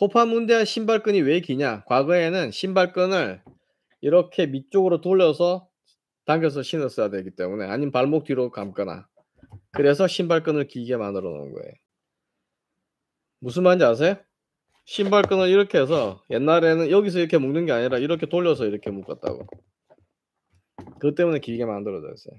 코파문대한 신발끈이 왜 기냐? 과거에는 신발끈을 이렇게 밑쪽으로 돌려서 당겨서 신었어야 되기 때문에 아니면 발목 뒤로 감거나 그래서 신발끈을 길게 만들어 놓은 거예요. 무슨 말인지 아세요? 신발끈을 이렇게 해서 옛날에는 여기서 이렇게 묶는 게 아니라 이렇게 돌려서 이렇게 묶었다고. 그것 때문에 길게 만들어졌어요.